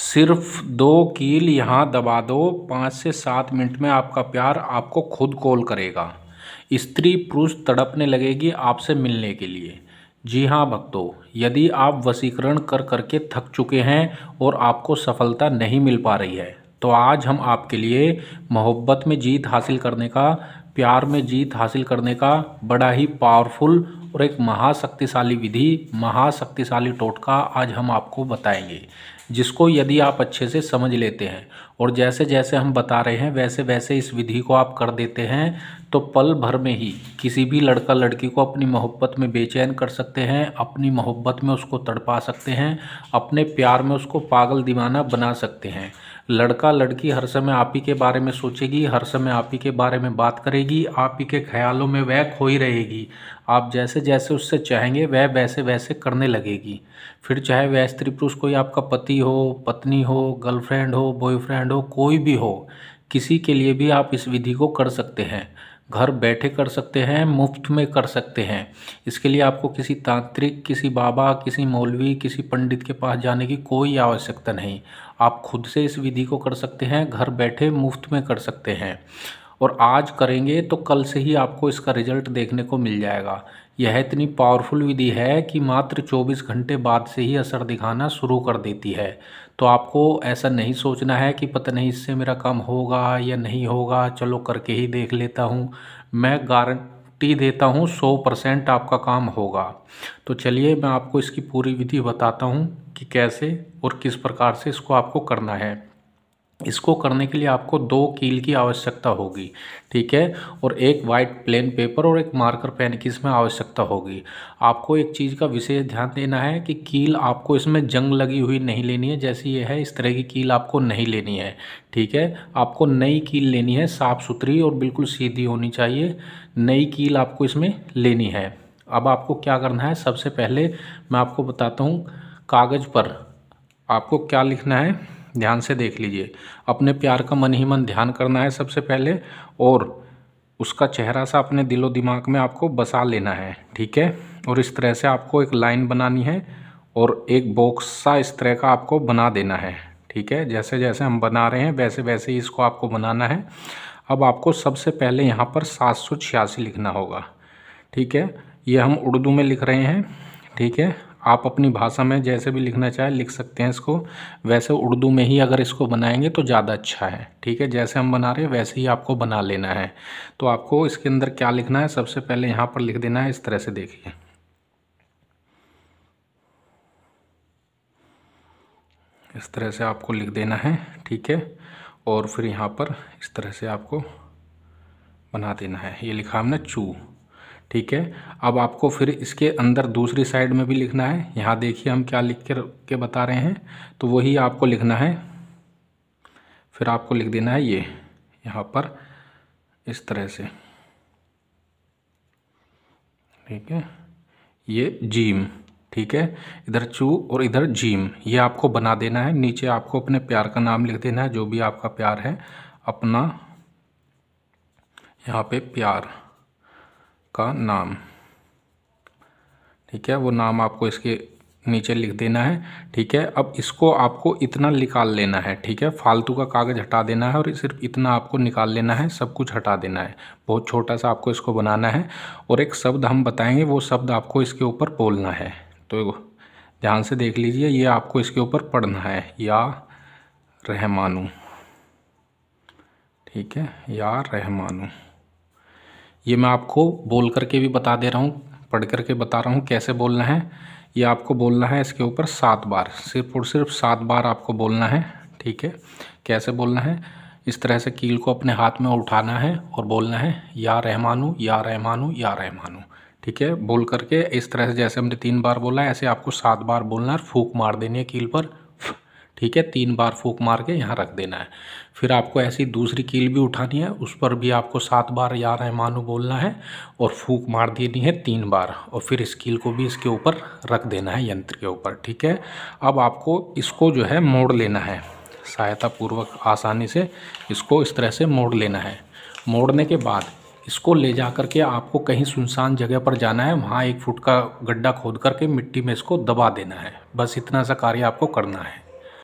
सिर्फ दो कील यहाँ दबा दो पाँच से सात मिनट में आपका प्यार आपको खुद कॉल करेगा स्त्री पुरुष तड़पने लगेगी आपसे मिलने के लिए जी हाँ भक्तों यदि आप वसीकरण कर करके थक चुके हैं और आपको सफलता नहीं मिल पा रही है तो आज हम आपके लिए मोहब्बत में जीत हासिल करने का प्यार में जीत हासिल करने का बड़ा ही पावरफुल और एक महाशक्तिशाली विधि महाशक्तिशाली टोटका आज हम आपको बताएंगे जिसको यदि आप अच्छे से समझ लेते हैं और जैसे जैसे हम बता रहे हैं वैसे वैसे इस विधि को आप कर देते हैं तो पल भर में ही किसी भी लड़का लड़की को अपनी मोहब्बत में बेचैन कर सकते हैं अपनी मोहब्बत में उसको तड़पा सकते हैं अपने प्यार में उसको पागल दीवाना बना सकते हैं लड़का लड़की हर समय आप ही के बारे में सोचेगी हर समय आप ही के बारे में बात करेगी आप ही के ख्यालों में वह खोई रहेगी आप जैसे जैसे उससे चाहेंगे वह वैसे वैसे करने लगेगी फिर चाहे वह स्त्री पुरुष कोई आपका पति हो पत्नी हो गर्लफ्रेंड हो बॉयफ्रेंड हो कोई भी हो किसी के लिए भी आप इस विधि को कर सकते हैं घर बैठे कर सकते हैं मुफ्त में कर सकते हैं इसके लिए आपको किसी तांत्रिक किसी बाबा किसी मौलवी किसी पंडित के पास जाने की कोई आवश्यकता नहीं आप खुद से इस विधि को कर सकते हैं घर बैठे मुफ्त में कर सकते हैं और आज करेंगे तो कल से ही आपको इसका रिजल्ट देखने को मिल जाएगा यह इतनी पावरफुल विधि है कि मात्र 24 घंटे बाद से ही असर दिखाना शुरू कर देती है तो आपको ऐसा नहीं सोचना है कि पता नहीं इससे मेरा काम होगा या नहीं होगा चलो करके ही देख लेता हूँ मैं गारंटी देता हूँ सौ परसेंट आपका काम होगा तो चलिए मैं आपको इसकी पूरी विधि बताता हूँ कि कैसे और किस प्रकार से इसको आपको करना है इसको करने के लिए आपको दो कील की आवश्यकता होगी ठीक है और एक वाइट प्लेन पेपर और एक मार्कर पेन की इसमें आवश्यकता होगी आपको एक चीज़ का विशेष ध्यान देना है कि कील आपको इसमें जंग लगी हुई नहीं लेनी है जैसी ये है इस तरह की कील आपको नहीं लेनी है ठीक है आपको नई कील लेनी है साफ़ सुथरी और बिल्कुल सीधी होनी चाहिए नई कील आपको इसमें लेनी है अब आपको क्या करना है सबसे पहले मैं आपको बताता हूँ कागज़ पर आपको क्या लिखना है ध्यान से देख लीजिए अपने प्यार का मन ही मन ध्यान करना है सबसे पहले और उसका चेहरा सा अपने दिलो दिमाग में आपको बसा लेना है ठीक है और इस तरह से आपको एक लाइन बनानी है और एक बॉक्स सा इस तरह का आपको बना देना है ठीक है जैसे जैसे हम बना रहे हैं वैसे वैसे ही इसको आपको बनाना है अब आपको सबसे पहले यहाँ पर सात सौ छियासी लिखना होगा ठीक है ये हम उर्दू में लिख रहे हैं ठीक है आप अपनी भाषा में जैसे भी लिखना चाहें लिख सकते हैं इसको वैसे उर्दू में ही अगर इसको बनाएंगे तो ज़्यादा अच्छा है ठीक है जैसे हम बना रहे हैं वैसे ही आपको बना लेना है तो आपको इसके अंदर क्या लिखना है सबसे पहले यहाँ पर लिख देना है इस तरह से देखिए इस तरह से आपको लिख देना है ठीक है और फिर यहाँ पर इस तरह से आपको बना देना है ये लिखा हमने चू ठीक है अब आपको फिर इसके अंदर दूसरी साइड में भी लिखना है यहाँ देखिए हम क्या लिख कर के बता रहे हैं तो वही आपको लिखना है फिर आपको लिख देना है ये यहाँ पर इस तरह से ठीक है ये जीम ठीक है इधर चू और इधर जीम ये आपको बना देना है नीचे आपको अपने प्यार का नाम लिख देना है जो भी आपका प्यार है अपना यहाँ पे प्यार का नाम ठीक है वो नाम आपको इसके नीचे लिख देना है ठीक है अब इसको आपको इतना निकाल लेना है ठीक है फालतू का कागज़ हटा देना है और सिर्फ इतना आपको निकाल लेना है सब कुछ हटा देना है बहुत छोटा सा आपको इसको बनाना है और एक शब्द हम बताएंगे वो शब्द आपको इसके ऊपर बोलना है तो ध्यान से देख लीजिए ये आपको इसके ऊपर पढ़ना है या रहमानू ठीक है या रहमानू ये मैं आपको बोल करके भी बता दे रहा हूँ पढ़ करके बता रहा हूँ कैसे बोलना है ये आपको बोलना है इसके ऊपर सात बार सिर्फ और सिर्फ सात बार आपको बोलना है ठीक है कैसे बोलना है इस तरह से कील को अपने हाथ में उठाना है और बोलना है या रहमानु या रहमानु या रहमानू ठीक है बोल करके इस तरह से जैसे हमने तीन बार बोला है ऐसे आपको सात बार बोलना है और फूक मार देनी है कील पर ठीक है तीन बार फूक मार के यहाँ रख देना है फिर आपको ऐसी दूसरी कील भी उठानी है उस पर भी आपको सात बार या रहमानु बोलना है और फूक मार देनी है तीन बार और फिर इस कील को भी इसके ऊपर रख देना है यंत्र के ऊपर ठीक है अब आपको इसको जो है मोड़ लेना है सहायता पूर्वक आसानी से इसको इस तरह से मोड़ लेना है मोड़ने के बाद इसको ले जा करके आपको कहीं सुनसान जगह पर जाना है वहाँ एक फुट का गड्ढा खोद करके मिट्टी में इसको दबा देना है बस इतना सा कार्य आपको करना है